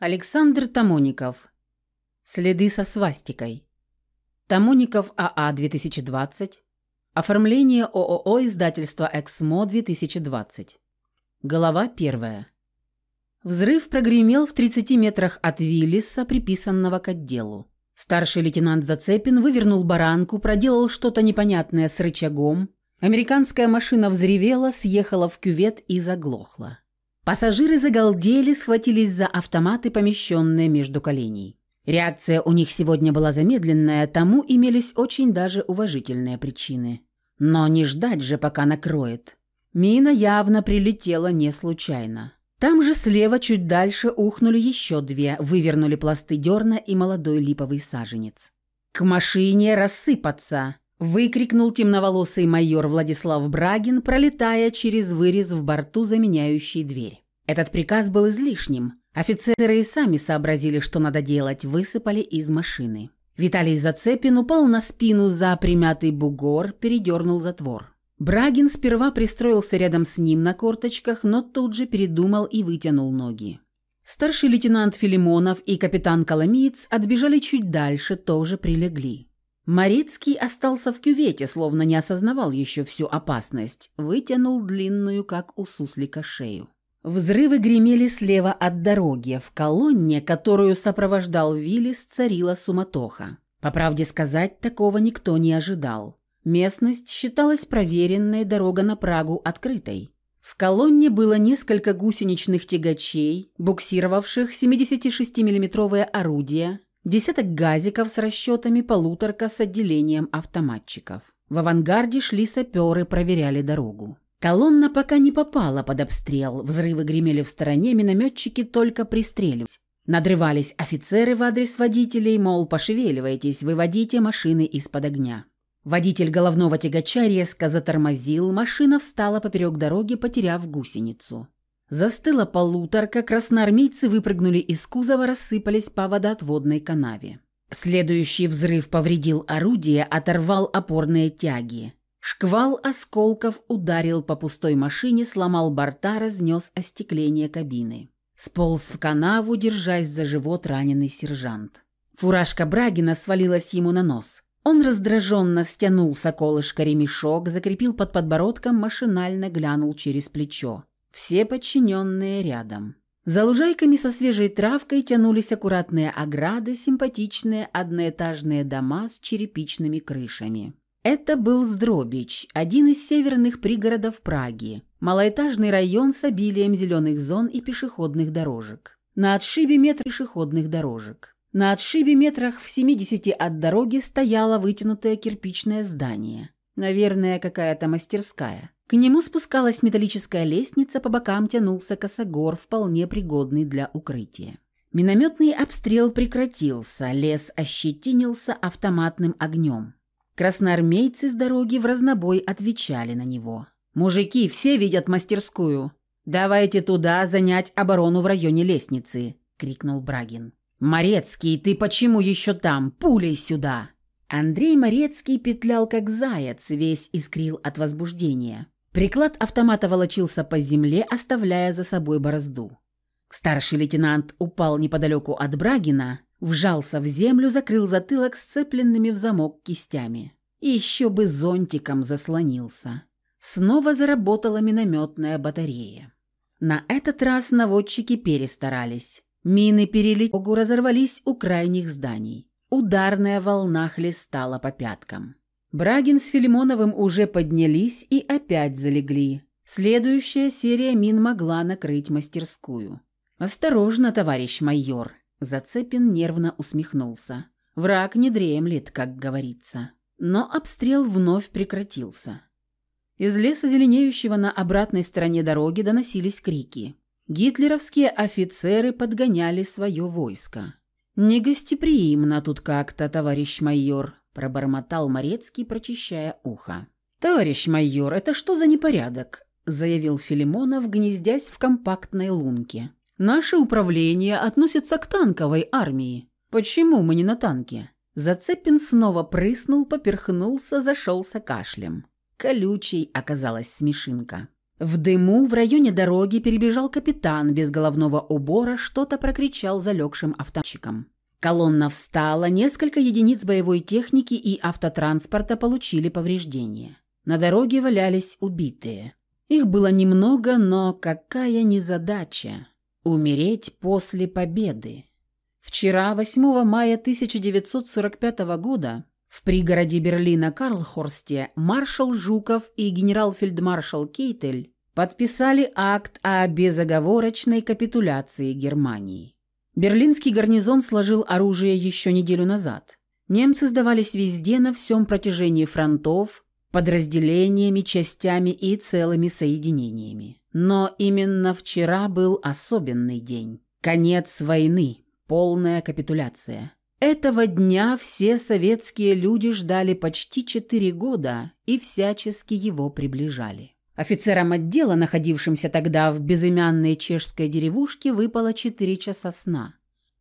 Александр Тамоников. Следы со свастикой. Тамоников АА 2020. А, Оформление ООО издательства «Эксмо» 2020. Глава 1. Взрыв прогремел в 30 метрах от Виллиса, приписанного к отделу. Старший лейтенант Зацепин вывернул баранку, проделал что-то непонятное с рычагом. Американская машина взревела, съехала в кювет и заглохла. Пассажиры загалдели, схватились за автоматы, помещенные между коленей. Реакция у них сегодня была замедленная, тому имелись очень даже уважительные причины. Но не ждать же, пока накроет. Мина явно прилетела не случайно. Там же слева чуть дальше ухнули еще две, вывернули пласты дерна и молодой липовый саженец. «К машине рассыпаться!» Выкрикнул темноволосый майор Владислав Брагин, пролетая через вырез в борту, заменяющий дверь. Этот приказ был излишним. Офицеры и сами сообразили, что надо делать, высыпали из машины. Виталий Зацепин упал на спину за примятый бугор, передернул затвор. Брагин сперва пристроился рядом с ним на корточках, но тут же передумал и вытянул ноги. Старший лейтенант Филимонов и капитан Коломиец отбежали чуть дальше, тоже прилегли. Марицкий остался в кювете, словно не осознавал еще всю опасность, вытянул длинную, как у суслика, шею. Взрывы гремели слева от дороги, в колонне, которую сопровождал Виллис, царила суматоха. По правде сказать, такого никто не ожидал. Местность считалась проверенной, дорога на Прагу открытой. В колонне было несколько гусеничных тягачей, буксировавших 76-миллиметровое орудие, десяток газиков с расчетами, полуторка с отделением автоматчиков. В авангарде шли саперы, проверяли дорогу. Колонна пока не попала под обстрел, взрывы гремели в стороне, минометчики только пристреливались. Надрывались офицеры в адрес водителей, мол, пошевеливайтесь, выводите машины из-под огня. Водитель головного тягача резко затормозил, машина встала поперек дороги, потеряв гусеницу. Застыла полуторка, красноармейцы выпрыгнули из кузова, рассыпались по водоотводной канаве. Следующий взрыв повредил орудие, оторвал опорные тяги. Шквал осколков ударил по пустой машине, сломал борта, разнес остекление кабины. Сполз в канаву, держась за живот раненый сержант. Фуражка Брагина свалилась ему на нос. Он раздраженно стянул с околышка ремешок, закрепил под подбородком, машинально глянул через плечо все подчиненные рядом. За лужайками со свежей травкой тянулись аккуратные ограды, симпатичные одноэтажные дома с черепичными крышами. Это был Здробич, один из северных пригородов Праги, малоэтажный район с обилием зеленых зон и пешеходных дорожек. На отшибе метр пешеходных дорожек. На отшибе метрах в 70 от дороги стояло вытянутое кирпичное здание. Наверное, какая-то мастерская. К нему спускалась металлическая лестница, по бокам тянулся косогор, вполне пригодный для укрытия. Минометный обстрел прекратился, лес ощетинился автоматным огнем. Красноармейцы с дороги в разнобой отвечали на него. «Мужики, все видят мастерскую. Давайте туда занять оборону в районе лестницы», — крикнул Брагин. «Морецкий, ты почему еще там? Пулей сюда!» Андрей Морецкий петлял как заяц, весь искрил от возбуждения. Приклад автомата волочился по земле, оставляя за собой борозду. Старший лейтенант упал неподалеку от Брагина, вжался в землю, закрыл затылок сцепленными в замок кистями. Еще бы зонтиком заслонился. Снова заработала минометная батарея. На этот раз наводчики перестарались. Мины перелетогу разорвались у крайних зданий. Ударная волна хлестала по пяткам. Брагин с Филимоновым уже поднялись и опять залегли. Следующая серия мин могла накрыть мастерскую. «Осторожно, товарищ майор!» Зацепин нервно усмехнулся. «Враг не дремлет, как говорится». Но обстрел вновь прекратился. Из леса зеленеющего на обратной стороне дороги доносились крики. Гитлеровские офицеры подгоняли свое войско. «Негостеприимно тут как-то, товарищ майор», пробормотал Морецкий, прочищая ухо. «Товарищ майор, это что за непорядок?» заявил Филимонов, гнездясь в компактной лунке. «Наше управление относится к танковой армии. Почему мы не на танке?» Зацепин снова прыснул, поперхнулся, зашелся кашлем. Колючей оказалась смешинка. В дыму в районе дороги перебежал капитан без головного убора, что-то прокричал залегшим автомщиком. Колонна встала, несколько единиц боевой техники и автотранспорта получили повреждения. На дороге валялись убитые. Их было немного, но какая незадача – умереть после победы. Вчера, 8 мая 1945 года, в пригороде Берлина Карлхорсте маршал Жуков и генерал-фельдмаршал Кейтель подписали акт о безоговорочной капитуляции Германии. Берлинский гарнизон сложил оружие еще неделю назад. Немцы сдавались везде на всем протяжении фронтов, подразделениями, частями и целыми соединениями. Но именно вчера был особенный день. Конец войны, полная капитуляция. Этого дня все советские люди ждали почти четыре года и всячески его приближали. Офицерам отдела, находившимся тогда в безымянной чешской деревушке, выпало 4 часа сна.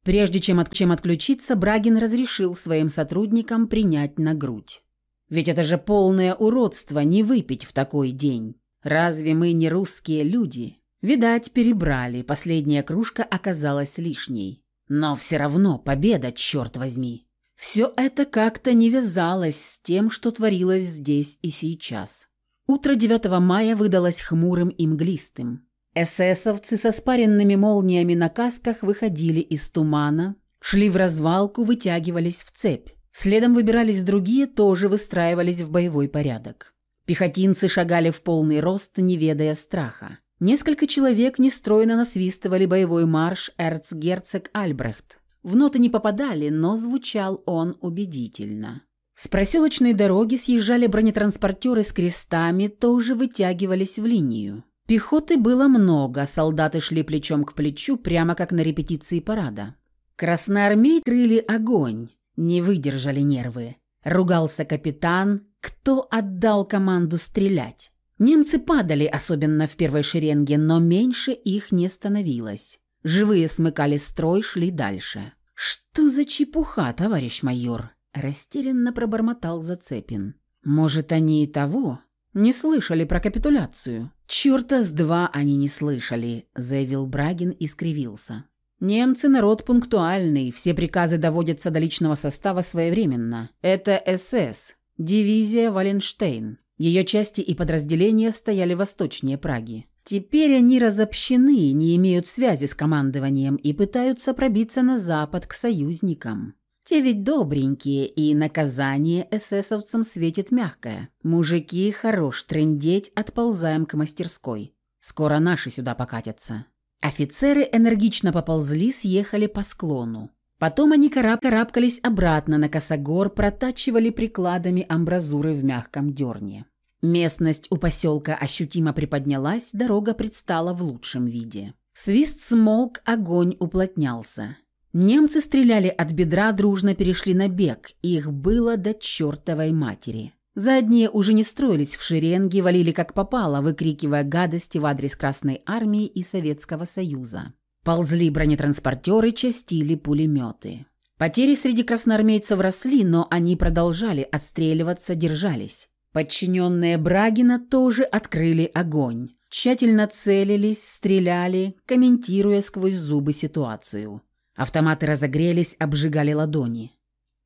Прежде чем, от, чем отключиться, Брагин разрешил своим сотрудникам принять на грудь. «Ведь это же полное уродство не выпить в такой день. Разве мы не русские люди?» Видать, перебрали, последняя кружка оказалась лишней. Но все равно победа, черт возьми. Все это как-то не вязалось с тем, что творилось здесь и сейчас. Утро 9 мая выдалось хмурым и мглистым. ССовцы со спаренными молниями на касках выходили из тумана, шли в развалку, вытягивались в цепь. Следом выбирались другие, тоже выстраивались в боевой порядок. Пехотинцы шагали в полный рост, не ведая страха. Несколько человек нестройно насвистывали боевой марш эрцгерцог Альбрехт. В ноты не попадали, но звучал он убедительно. С проселочной дороги съезжали бронетранспортеры с крестами, тоже вытягивались в линию. Пехоты было много, солдаты шли плечом к плечу, прямо как на репетиции парада. Красноармей крыли огонь, не выдержали нервы. Ругался капитан, кто отдал команду стрелять. Немцы падали, особенно в первой шеренге, но меньше их не становилось. Живые смыкали строй, шли дальше. «Что за чепуха, товарищ майор?» Растерянно пробормотал Зацепин. «Может, они и того? Не слышали про капитуляцию?» «Черта с два они не слышали», — заявил Брагин и скривился. «Немцы народ пунктуальный, все приказы доводятся до личного состава своевременно. Это СС, дивизия Валенштейн. Ее части и подразделения стояли восточнее Праги. Теперь они разобщены, не имеют связи с командованием и пытаются пробиться на запад к союзникам. Те ведь добренькие, и наказание эсэсовцам светит мягкое. Мужики, хорош трындеть, отползаем к мастерской. Скоро наши сюда покатятся». Офицеры энергично поползли, съехали по склону. Потом они караб карабкались обратно на косогор, протачивали прикладами амбразуры в мягком дерне. Местность у поселка ощутимо приподнялась, дорога предстала в лучшем виде. Свист смолк, огонь уплотнялся. Немцы стреляли от бедра, дружно перешли на бег. Их было до чертовой матери. Задние уже не строились в шеренги, валили как попало, выкрикивая гадости в адрес Красной Армии и Советского Союза. Ползли бронетранспортеры, частили пулеметы. Потери среди красноармейцев росли, но они продолжали отстреливаться, держались. Подчиненные Брагина тоже открыли огонь. Тщательно целились, стреляли, комментируя сквозь зубы ситуацию. Автоматы разогрелись, обжигали ладони.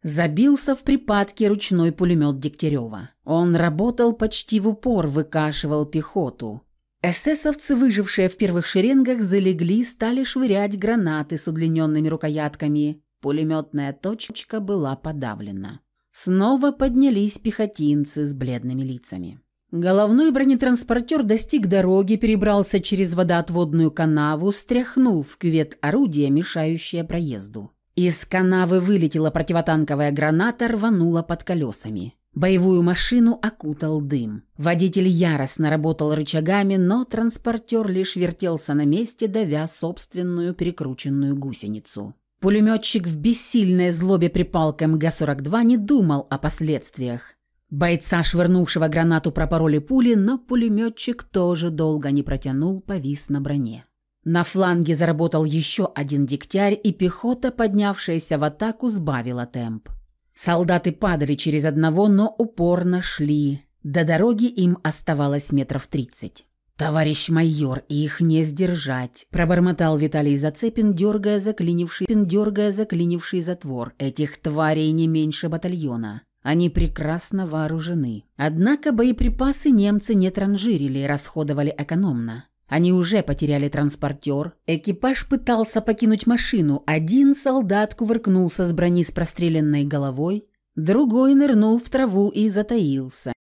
Забился в припадке ручной пулемет Дегтярева. Он работал почти в упор, выкашивал пехоту. Эсэсовцы, выжившие в первых шеренгах, залегли, стали швырять гранаты с удлиненными рукоятками. Пулеметная точка была подавлена. Снова поднялись пехотинцы с бледными лицами. Головной бронетранспортер достиг дороги, перебрался через водоотводную канаву, стряхнул в кювет орудие, мешающее проезду. Из канавы вылетела противотанковая граната, рванула под колесами. Боевую машину окутал дым. Водитель яростно работал рычагами, но транспортер лишь вертелся на месте, давя собственную перекрученную гусеницу. Пулеметчик в бессильной злобе припал к МГ-42 не думал о последствиях. Бойца, швырнувшего гранату, пропороли пули, но пулеметчик тоже долго не протянул, повис на броне. На фланге заработал еще один дегтярь, и пехота, поднявшаяся в атаку, сбавила темп. Солдаты падали через одного, но упорно шли. До дороги им оставалось метров тридцать. «Товарищ майор, их не сдержать!» – пробормотал Виталий Зацепин, дергая заклинивший, дергая заклинивший затвор. «Этих тварей не меньше батальона. Они прекрасно вооружены. Однако боеприпасы немцы не транжирили, расходовали экономно. Они уже потеряли транспортер. Экипаж пытался покинуть машину. Один солдат кувыркнулся с брони с простреленной головой, другой нырнул в траву и затаился.